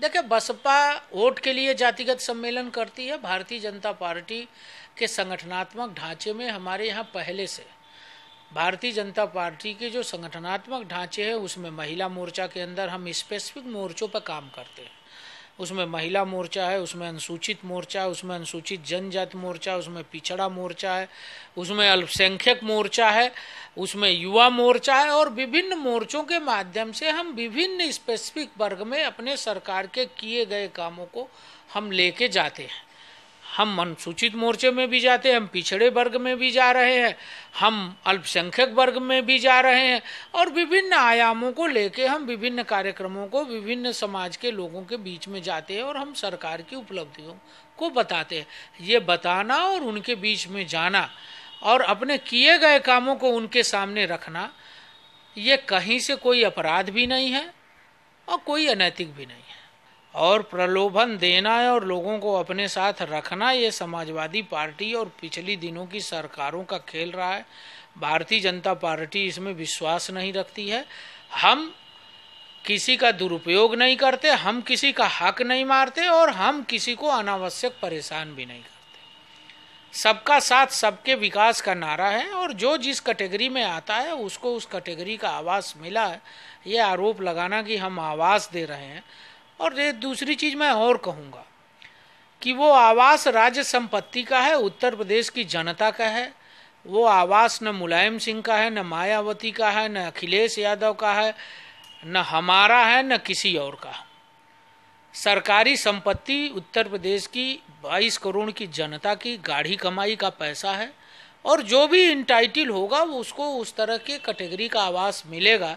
देखिए बसपा वोट के लिए जातिगत सम्मेलन करती है भारतीय जनता पार्टी के संगठनात्मक ढांचे में हमारे यहाँ पहले से भारतीय जनता पार्टी के जो संगठनात्मक ढांचे हैं उसमें महिला मोर्चा के अंदर हम स्पेसिफिक मोर्चों पर काम करते हैं उसमें महिला मोर्चा है उसमें अनुसूचित मोर्चा है उसमें अनुसूचित जनजाति मोर्चा है उसमें पिछड़ा मोर्चा है उसमें अल्पसंख्यक मोर्चा है उसमें युवा मोर्चा है और विभिन्न मोर्चों के माध्यम से हम विभिन्न स्पेसिफिक वर्ग में अपने सरकार के किए गए कामों को हम लेके जाते हैं हम अनुसूचित मोर्चे में भी जाते हैं हम पिछड़े वर्ग में भी जा रहे हैं हम अल्पसंख्यक वर्ग में भी जा रहे हैं और विभिन्न आयामों को लेके हम विभिन्न कार्यक्रमों को विभिन्न समाज के लोगों के बीच में जाते हैं और हम सरकार की उपलब्धियों को बताते हैं ये बताना और उनके बीच में जाना और अपने किए गए कामों को उनके सामने रखना ये कहीं से कोई अपराध भी नहीं है और कोई अनैतिक भी नहीं है और प्रलोभन देना है और लोगों को अपने साथ रखना ये समाजवादी पार्टी और पिछली दिनों की सरकारों का खेल रहा है भारतीय जनता पार्टी इसमें विश्वास नहीं रखती है हम किसी का दुरुपयोग नहीं करते हम किसी का हक नहीं मारते और हम किसी को अनावश्यक परेशान भी नहीं करते सबका साथ सबके विकास का नारा है और जो जिस कैटेगरी में आता है उसको उस कैटेगरी का आवास मिला है ये आरोप लगाना कि हम आवास दे रहे हैं और दूसरी चीज मैं और कहूँगा कि वो आवास राज्य संपत्ति का है उत्तर प्रदेश की जनता का है वो आवास न मुलायम सिंह का है न मायावती का है न अखिलेश यादव का है न हमारा है न किसी और का सरकारी संपत्ति उत्तर प्रदेश की 22 करोड़ की जनता की गाढ़ी कमाई का पैसा है और जो भी इंटाइटिल होगा वो उसको उस तरह के कैटेगरी का आवास मिलेगा